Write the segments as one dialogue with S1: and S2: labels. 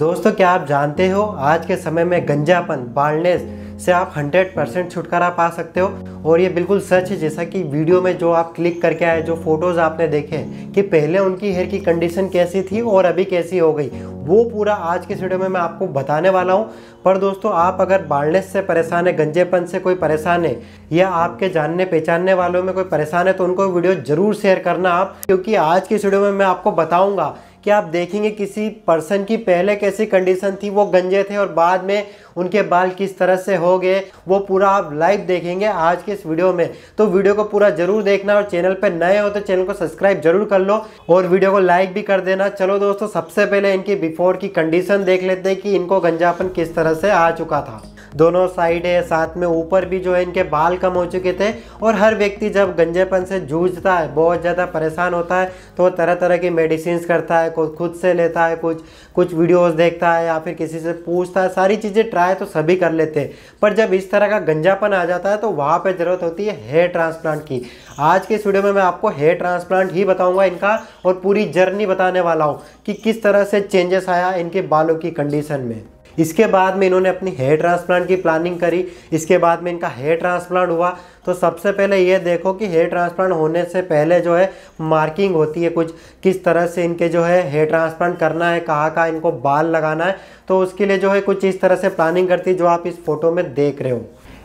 S1: दोस्तों क्या आप जानते हो आज के समय में गंजापन बालनेस से आप 100 परसेंट छुटकारा पा सकते हो और ये बिल्कुल सच है जैसा कि वीडियो में जो आप क्लिक करके आए जो फोटोज़ आपने देखे कि पहले उनकी हेयर की कंडीशन कैसी थी और अभी कैसी हो गई वो पूरा आज के वीडियो में मैं आपको बताने वाला हूँ पर दोस्तों आप अगर बालनेस से परेशान है गंजेपन से कोई परेशान है या आपके जानने पहचानने वालों में कोई परेशान है तो उनको वीडियो ज़रूर शेयर करना आप क्योंकि आज के वीडियो में मैं आपको बताऊँगा कि आप देखेंगे किसी पर्सन की पहले कैसी कंडीशन थी वो गंजे थे और बाद में उनके बाल किस तरह से हो गए वो पूरा आप लाइव देखेंगे आज के इस वीडियो में तो वीडियो को पूरा जरूर देखना और चैनल पर नए हो तो चैनल को सब्सक्राइब जरूर कर लो और वीडियो को लाइक भी कर देना चलो दोस्तों सबसे पहले इनकी बिफोर की कंडीशन देख लेते हैं कि इनको गंजापन किस तरह से आ चुका था दोनों साइड है साथ में ऊपर भी जो है इनके बाल कम हो चुके थे और हर व्यक्ति जब गंजेपन से जूझता है बहुत ज़्यादा परेशान होता है तो तरह तरह की मेडिसिन करता है कोई खुद से लेता है कुछ कुछ वीडियोज़ देखता है या फिर किसी से पूछता है सारी चीज़ें ट्राई तो सभी कर लेते हैं पर जब इस तरह का गंजापन आ जाता है तो वहाँ पर ज़रूरत होती है हेयर ट्रांसप्लांट की आज के इस वीडियो में मैं आपको हेयर ट्रांसप्लांट ही बताऊँगा इनका और पूरी जर्नी बताने वाला हूँ कि किस तरह से चेंजेस आया इनके बालों की कंडीशन में इसके बाद में इन्होंने अपनी हेयर ट्रांसप्लांट की प्लानिंग करी इसके बाद में इनका हेयर ट्रांसप्लांट हुआ तो सबसे पहले ये देखो कि हेयर ट्रांसप्लांट होने से पहले जो है मार्किंग होती है कुछ किस तरह से इनके जो है हेयर ट्रांसप्लांट करना है कहाँ कहाँ इनको बाल लगाना है तो उसके लिए जो है कुछ इस तरह से प्लानिंग करती है जो आप इस फोटो में देख रहे हो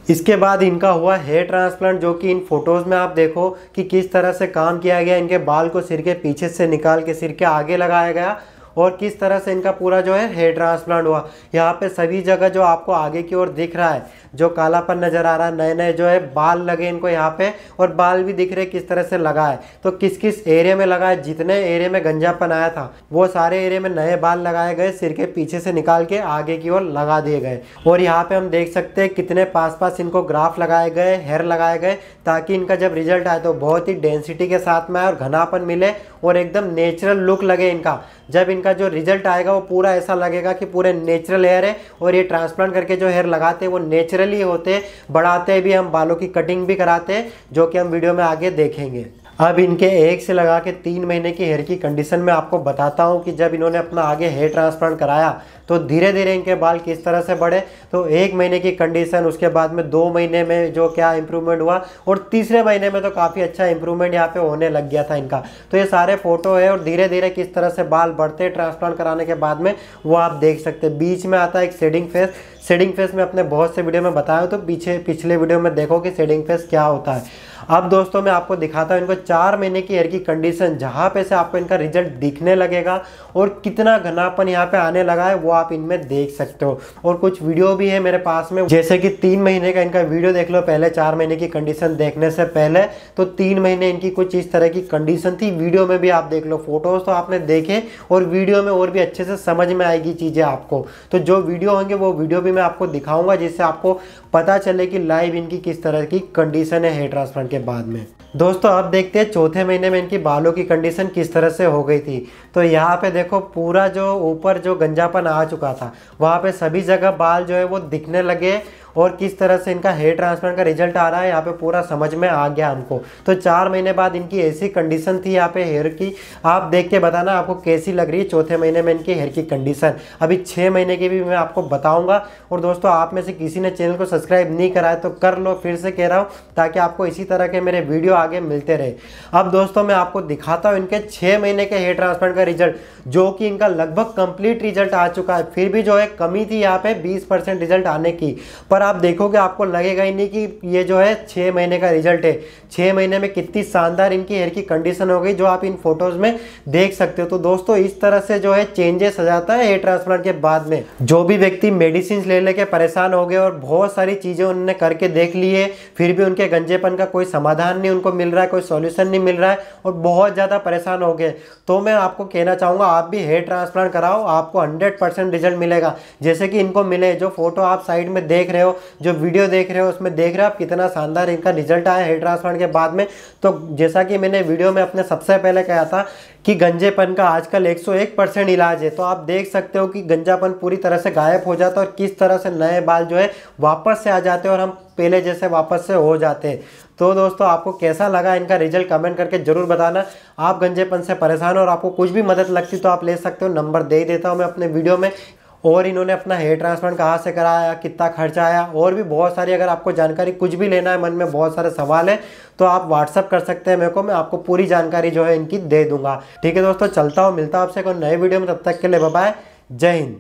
S1: इसके बाद इनका हुआ हेयर ट्रांसप्लांट जो कि इन फोटोज़ में आप देखो कि किस तरह से काम किया गया इनके बाल को सिर के पीछे से निकाल के सिर के आगे लगाया गया और किस तरह से इनका पूरा जो है हेयर ट्रांसप्लांट हुआ यहाँ पे सभी जगह जो आपको आगे की ओर दिख रहा है जो कालापन नज़र आ रहा है नए नए जो है बाल लगे इनको यहाँ पे और बाल भी दिख रहे किस तरह से लगा है तो किस किस एरिया में लगा है जितने एरिया में गंजापन आया था वो सारे एरिया में नए बाल लगाए गए सिर के पीछे से निकाल के आगे की ओर लगा दिए गए और यहाँ पे हम देख सकते हैं कितने पास पास इनको ग्राफ लगाए गए हेयर लगाए गए ताकि इनका जब रिजल्ट आए तो बहुत ही डेंसिटी के साथ में आए और घनापन मिले और एकदम नेचुरल लुक लगे इनका जब इनका जो रिजल्ट आएगा वो पूरा ऐसा लगेगा कि पूरे नेचुरल हेयर है और ये ट्रांसप्लांट करके जो हेयर लगाते हैं वो नेचुरली होते बढ़ाते भी हम बालों की कटिंग भी कराते हैं जो कि हम वीडियो में आगे देखेंगे अब इनके एक से लगा के तीन महीने की हेयर की कंडीशन में आपको बताता हूँ कि जब इन्होंने अपना आगे हेयर ट्रांसप्लांट कराया तो धीरे धीरे इनके बाल किस तरह से बढ़े तो एक महीने की कंडीशन उसके बाद में दो महीने में जो क्या इम्प्रूवमेंट हुआ और तीसरे महीने में तो काफ़ी अच्छा इंप्रूवमेंट यहाँ पे होने लग गया था इनका तो ये सारे फोटो है और धीरे धीरे किस तरह से बाल बढ़ते ट्रांसप्लांट कराने के बाद में वो आप देख सकते बीच में आता है एक शेडिंग फेस शेडिंग फेस में अपने बहुत से वीडियो में बताया तो पीछे पिछले वीडियो में देखो कि शेडिंग फेस क्या होता है अब दोस्तों मैं आपको दिखाता हूँ इनको चार महीने की हेयर की कंडीशन जहाँ पे से आपको इनका रिजल्ट दिखने लगेगा और कितना घनापन यहाँ पे आने लगा है वो आप इनमें देख सकते हो और कुछ वीडियो भी है मेरे पास में जैसे कि तीन महीने का इनका वीडियो देख लो पहले चार महीने की कंडीशन देखने से पहले तो तीन महीने इनकी कुछ इस तरह की कंडीशन थी वीडियो में भी आप देख लो फोटोज तो आपने देखे और वीडियो में और भी अच्छे से समझ में आएगी चीज़ें आपको तो जो वीडियो होंगे वो वीडियो भी में आपको दिखाऊंगा जिससे आपको पता चले कि लाइव इनकी किस तरह की कंडीशन है हेयर ट्रांसप्लांट के बाद में दोस्तों अब देखते हैं चौथे महीने में इनकी बालों की कंडीशन किस तरह से हो गई थी तो यहाँ पे देखो पूरा जो ऊपर जो गंजापन आ चुका था वहाँ पे सभी जगह बाल जो है वो दिखने लगे और किस तरह से इनका हेयर ट्रांसप्लांट का रिजल्ट आ रहा है यहाँ पे पूरा समझ में आ गया हमको तो चार महीने बाद इनकी ऐसी कंडीशन थी यहाँ पे हेयर की आप देख के बताना आपको कैसी लग रही है चौथे महीने में इनकी हेयर की कंडीशन अभी छः महीने की भी मैं आपको बताऊँगा और दोस्तों आप में से किसी ने चैनल को सब्सक्राइब नहीं कराया तो कर लो फिर से कह रहा हूँ ताकि आपको इसी तरह के मेरे वीडियो आगे मिलते रहे अब दोस्तों मैं आपको दिखाता हूँ इनके छः महीने के हेयर ट्रांसप्लांट का रिजल्ट जो कि इनका लगभग कंप्लीट रिजल्ट आ चुका है फिर भी जो है कमी थी यहाँ पे 20 परसेंट रिजल्ट आने की पर आप देखोगे आपको लगेगा ही नहीं कि ये जो है छः महीने का रिजल्ट है छः महीने में कितनी शानदार इनकी हेयर की कंडीशन हो गई जो आप इन फोटोज़ में देख सकते हो तो दोस्तों इस तरह से जो है चेंजेस आ जाता है हेयर ट्रांसप्लांट के बाद में जो भी व्यक्ति मेडिसिन ले लेके परेशान हो गए और बहुत सारी चीज़ें उनने करके देख ली है फिर भी उनके गंजेपन का कोई समाधान नहीं उनको मिल रहा है कोई सोल्यूशन नहीं मिल रहा है और बहुत ज़्यादा परेशान हो गए तो मैं आपको कहना चाहूँगा आप भी हेयर ट्रांसप्लांट कराओ आपको हंड्रेड रिजल्ट मिलेगा जैसे कि इनको मिले जो फोटो आप साइड में देख रहे हो जो वीडियो देख रहे हो उसमें देख रहे हो आप कितना शानदार इनका रिजल्ट आया हेयर ट्रांसप्लांट के बाद में तो जैसा कि मैंने वीडियो में अपने सबसे पहले कहा था कि गंजेपन का आजकल 101 परसेंट इलाज है तो आप देख सकते हो कि गंजापन पूरी तरह से गायब हो जाता है और किस तरह से नए बाल जो है वापस से आ जाते हैं और हम पहले जैसे वापस से हो जाते हैं तो दोस्तों आपको कैसा लगा इनका रिजल्ट कमेंट करके ज़रूर बताना आप गंजेपन से परेशान हो और आपको कुछ भी मदद लगती तो आप ले सकते हो नंबर दे देता हूँ मैं अपने वीडियो में और इन्होंने अपना हेयर ट्रांसप्लांट कहाँ से कराया कितना खर्चा आया और भी बहुत सारी अगर आपको जानकारी कुछ भी लेना है मन में बहुत सारे सवाल है तो आप व्हाट्सअप कर सकते हैं मेरे को मैं आपको पूरी जानकारी जो है इनकी दे दूंगा ठीक है दोस्तों चलता हूँ मिलता हूँ आपसे एक नए वीडियो में तब तक के लिए बाय जय हिंद